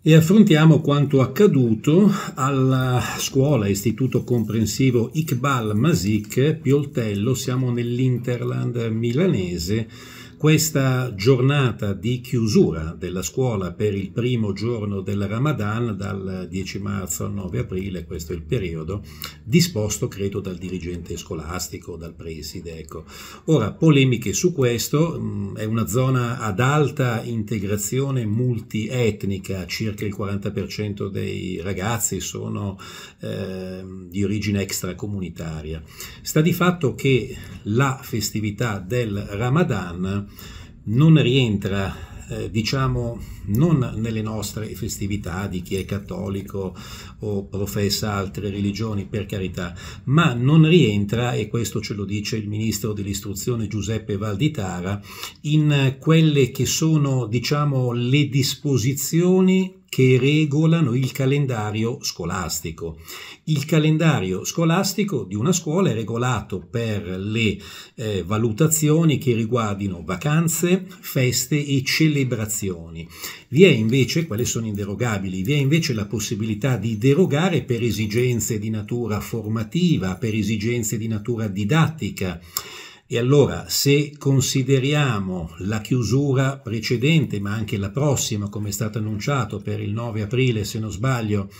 e affrontiamo quanto accaduto alla scuola istituto comprensivo Iqbal Masik Pioltello, siamo nell'Interland milanese questa giornata di chiusura della scuola per il primo giorno del Ramadan dal 10 marzo al 9 aprile, questo è il periodo, disposto credo dal dirigente scolastico, dal preside. Ecco. Ora, polemiche su questo, mm, è una zona ad alta integrazione multietnica, circa il 40% dei ragazzi sono eh, di origine extracomunitaria. Sta di fatto che la festività del Ramadan non rientra, eh, diciamo, non nelle nostre festività di chi è cattolico o professa altre religioni, per carità, ma non rientra, e questo ce lo dice il ministro dell'istruzione Giuseppe Valditara, in quelle che sono, diciamo, le disposizioni che regolano il calendario scolastico. Il calendario scolastico di una scuola è regolato per le eh, valutazioni che riguardino vacanze, feste e celebrazioni. Vi è invece, quelle sono inderogabili, vi è invece la possibilità di derogare per esigenze di natura formativa, per esigenze di natura didattica e allora se consideriamo la chiusura precedente, ma anche la prossima, come è stato annunciato per il 9 aprile, se non sbaglio,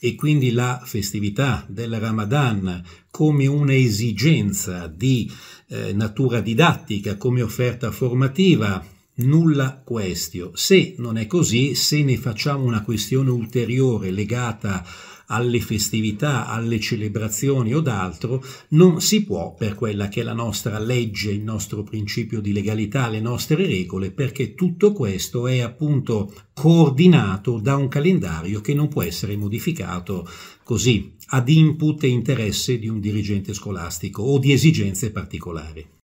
e quindi la festività del Ramadan come un'esigenza di eh, natura didattica, come offerta formativa, nulla questio. Se non è così, se ne facciamo una questione ulteriore legata alle festività, alle celebrazioni o d'altro, non si può per quella che è la nostra legge, il nostro principio di legalità, le nostre regole, perché tutto questo è appunto coordinato da un calendario che non può essere modificato così ad input e interesse di un dirigente scolastico o di esigenze particolari.